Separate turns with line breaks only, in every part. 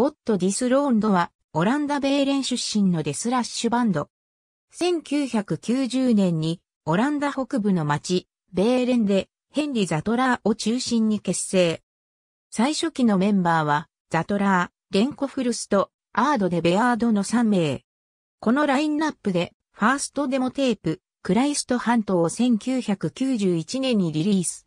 ゴット・ディス・ローンドは、オランダ・ベーレン出身のデスラッシュバンド。1990年に、オランダ北部の町、ベーレンで、ヘンリー・ザトラーを中心に結成。最初期のメンバーは、ザトラー、レンコフルスト、アード・デ・ベアードの3名。このラインナップで、ファーストデモテープ、クライスト半島を1991年にリリース。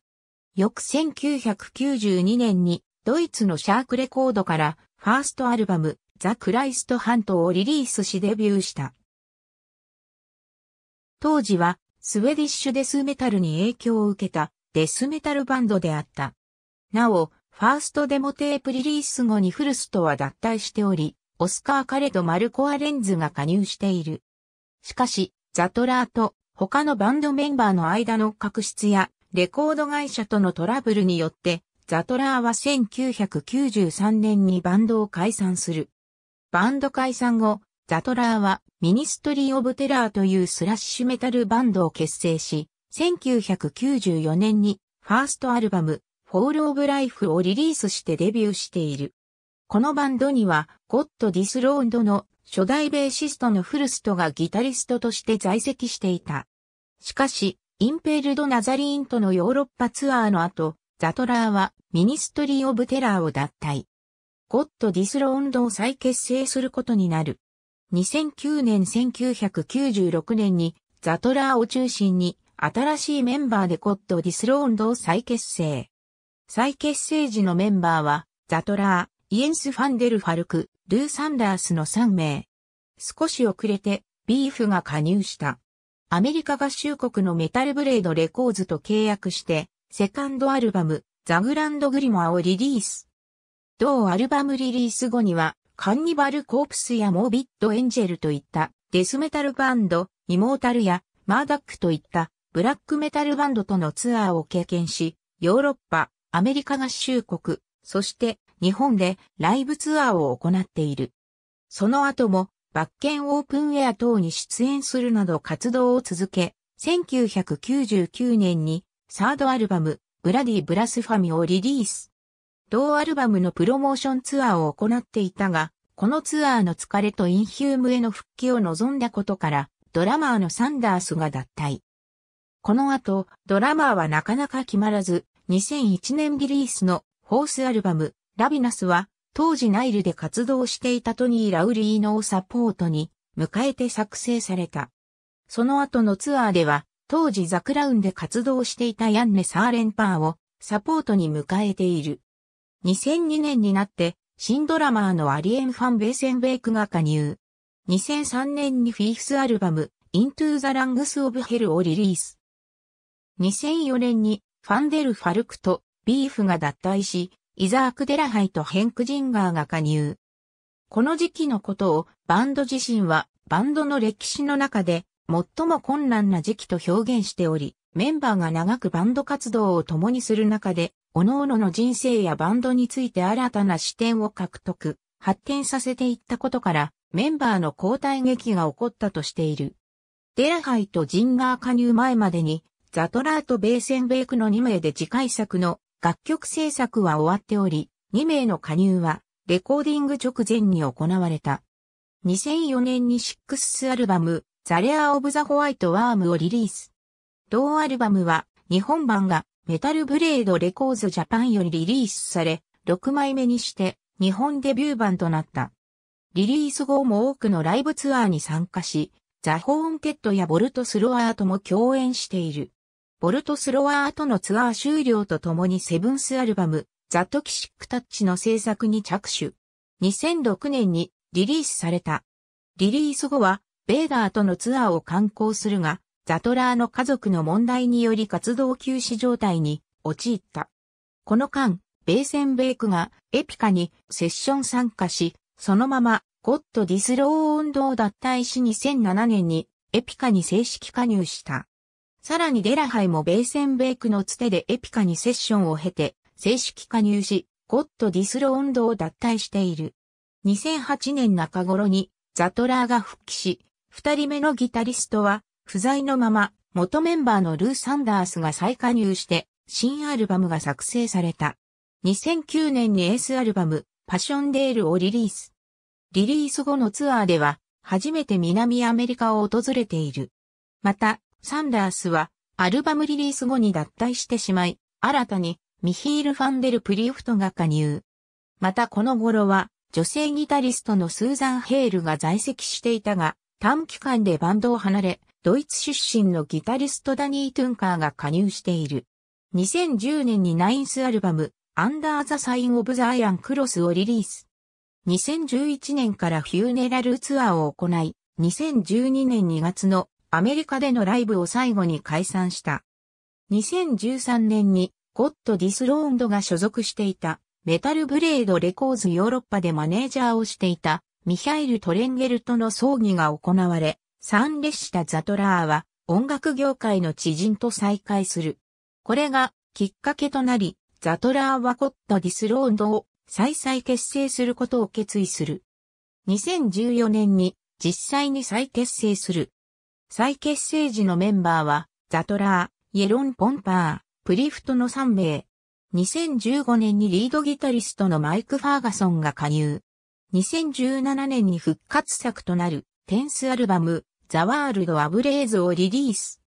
翌1992年に、ドイツのシャークレコードから、ファーストアルバム、ザ・クライスト・ハントをリリースしデビューした。当時は、スウェディッシュデスメタルに影響を受けたデスメタルバンドであった。なお、ファーストデモテープリリース後にフルスとは脱退しており、オスカー・カレとマルコ・アレンズが加入している。しかし、ザトラーと他のバンドメンバーの間の確執やレコード会社とのトラブルによってザトラーは1993年にバンドを解散する。バンド解散後、ザトラーはミニストリー・オブ・テラーというスラッシュメタルバンドを結成し、1994年にファーストアルバム、フォール・オブ・ライフをリリースしてデビューしている。このバンドには、ゴッド・ディス・ローンドの初代ベーシストのフルストがギタリストとして在籍していた。しかし、インペールド・ナザリーンとのヨーロッパツアーの後、ザトラーはミニストリー・オブ・テラーを脱退。ゴッド・ディスローンドを再結成することになる。2009年1996年にザトラーを中心に新しいメンバーでゴッド・ディスローンドを再結成。再結成時のメンバーはザトラー、イエンス・ファンデル・ファルク、ルー・サンダースの3名。少し遅れてビーフが加入した。アメリカ合衆国のメタルブレードレコーズと契約してセカンドアルバム、ザ・グランド・グリモアをリリース。同アルバムリリース後には、カンニバル・コープスやモービッド・エンジェルといったデスメタルバンド、イモータルやマーダックといったブラックメタルバンドとのツアーを経験し、ヨーロッパ、アメリカ合衆国、そして日本でライブツアーを行っている。その後も、バッケンオープンウェア等に出演するなど活動を続け、1999年にサードアルバム、ブラディ・ブラスファミをリリース。同アルバムのプロモーションツアーを行っていたが、このツアーの疲れとインヒュームへの復帰を望んだことから、ドラマーのサンダースが脱退。この後、ドラマーはなかなか決まらず、2001年リリースのホースアルバム、ラビナスは、当時ナイルで活動していたトニー・ラウリーノをサポートに、迎えて作成された。その後のツアーでは、当時ザクラウンで活動していたヤンネ・サーレンパーをサポートに迎えている。2002年になって新ドラマーのアリエン・ファン・ベーセンベイクが加入。2003年にフィーフスアルバムイントゥー・ザ・ラングス・オブ・ヘルをリリース。2004年にファンデル・ファルクとビーフが脱退し、イザーク・デラハイとヘンク・ジンガーが加入。この時期のことをバンド自身はバンドの歴史の中で最も困難な時期と表現しており、メンバーが長くバンド活動を共にする中で、各々の人生やバンドについて新たな視点を獲得、発展させていったことから、メンバーの交代劇が起こったとしている。デラハイとジンガー加入前までに、ザトラーとベーセンベイクの2名で次回作の楽曲制作は終わっており、2名の加入はレコーディング直前に行われた。2004年にシックスアルバム、ザレア・オブ・ザ・ホワイト・ワームをリリース。同アルバムは日本版がメタルブレードレコーズジャパンよりリリースされ、6枚目にして日本デビュー版となった。リリース後も多くのライブツアーに参加し、ザ・ホーンケットやボルトスロアーとも共演している。ボルトスロアーとのツアー終了とともにセブンスアルバム、ザ・トキシック・タッチの制作に着手。2006年にリリースされた。リリース後はベーダーとのツアーを観光するが、ザトラーの家族の問題により活動休止状態に陥った。この間、ベーセンベイクがエピカにセッション参加し、そのままゴッドディスロー運動を脱退し2007年にエピカに正式加入した。さらにデラハイもベーセンベイクのつてでエピカにセッションを経て正式加入し、ゴッドディスロー運動を脱退している。2008年中頃にザトラーが復帰し、二人目のギタリストは、不在のまま、元メンバーのルー・サンダースが再加入して、新アルバムが作成された。2009年にエースアルバム、パションデールをリリース。リリース後のツアーでは、初めて南アメリカを訪れている。また、サンダースは、アルバムリリース後に脱退してしまい、新たに、ミヒール・ファンデル・プリオフトが加入。またこの頃は、女性ギタリストのスーザン・ヘールが在籍していたが、短期間でバンドを離れ、ドイツ出身のギタリストダニー・トゥンカーが加入している。2010年にナインスアルバム、アンダー・ザ・サイン・オブ・ザ・アイアン・クロスをリリース。2011年からフューネラルツアーを行い、2012年2月のアメリカでのライブを最後に解散した。2013年にゴッド・ディスローンドが所属していたメタルブレードレコーズヨーロッパでマネージャーをしていたミヒャイル・トレンゲルトの葬儀が行われ、参列したザトラーは音楽業界の知人と再会する。これがきっかけとなり、ザトラーはコット・ディスロードを再々結成することを決意する。2014年に実際に再結成する。再結成時のメンバーは、ザトラー、イエロン・ポンパー、プリフトの3名。2015年にリードギタリストのマイク・ファーガソンが加入。2017年に復活作となる、テンスアルバム、ザワールドアブレーズをリリース。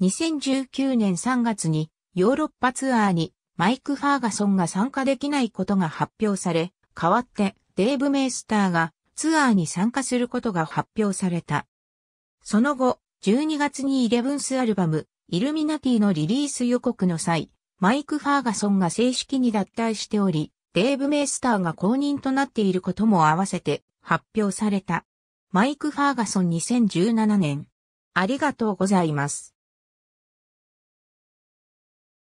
2019年3月に、ヨーロッパツアーに、マイク・ファーガソンが参加できないことが発表され、代わって、デーブ・メイスターが、ツアーに参加することが発表された。その後、12月にイレブンスアルバム、イルミナティのリリース予告の際、マイク・ファーガソンが正式に脱退しており、デーブ・メイスターが公認となっていることも合わせて発表された。マイク・ファーガソン2017年。ありがとうございます。